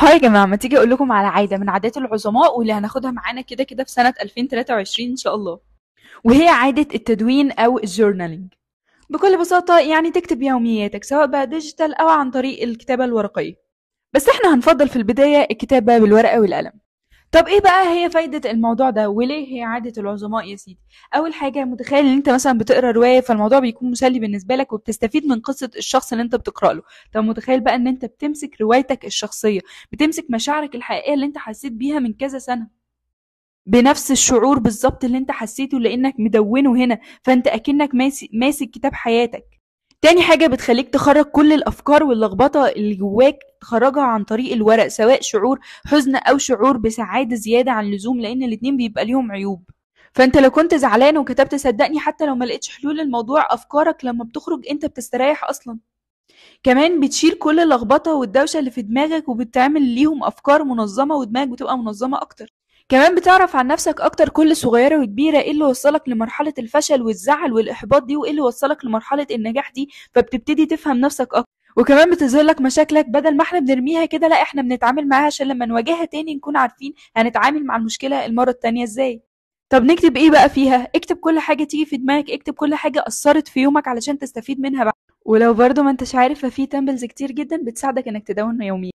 هاي يا جماعه ما تيجي اقول لكم على عاده من عادات العظماء واللي هناخدها معانا كده كده في سنه 2023 ان شاء الله وهي عاده التدوين او الجورنالينج بكل بساطه يعني تكتب يومياتك سواء بقى ديجيتال او عن طريق الكتابه الورقيه بس احنا هنفضل في البدايه الكتابه بالورقه والقلم طب ايه بقى هي فايده الموضوع ده وليه هي عاده العظماء يا سيدي اول حاجه متخيل ان انت مثلا بتقرا روايه فالموضوع بيكون مسلي بالنسبه لك وبتستفيد من قصه الشخص اللي انت بتقرا له طب متخيل بقى ان انت بتمسك روايتك الشخصيه بتمسك مشاعرك الحقيقيه اللي انت حسيت بيها من كذا سنه بنفس الشعور بالظبط اللي انت حسيته لانك مدونه هنا فانت اكنك ماسك كتاب حياتك تاني حاجة بتخليك تخرج كل الأفكار واللخبطة اللي جواك تخرجها عن طريق الورق سواء شعور حزن او شعور بسعاده زياده عن اللزوم لان الاتنين بيبقى ليهم عيوب فانت لو كنت زعلان وكتبت صدقني حتى لو ما لقيتش حلول للموضوع افكارك لما بتخرج انت بتستريح اصلا كمان بتشيل كل اللخبطه والدوشه اللي في دماغك وبتعمل ليهم افكار منظمه ودماغك بتبقى منظمه اكتر كمان بتعرف عن نفسك اكتر كل صغيره وكبيره ايه اللي وصلك لمرحله الفشل والزعل والاحباط دي وايه اللي وصلك لمرحله النجاح دي فبتبتدي تفهم نفسك اكتر وكمان بتظهر لك مشاكلك بدل ما احنا بنرميها كده لا احنا بنتعامل معاها عشان لما نواجهها تاني نكون عارفين هنتعامل مع المشكله المره التانيه ازاي طب نكتب ايه بقى فيها اكتب كل حاجه تيجي في دماغك اكتب كل حاجه اثرت في يومك علشان تستفيد منها بقى ولو برضو ما انتش عارف ففي تمبلز كتير جدا بتساعدك انك تدون يوميا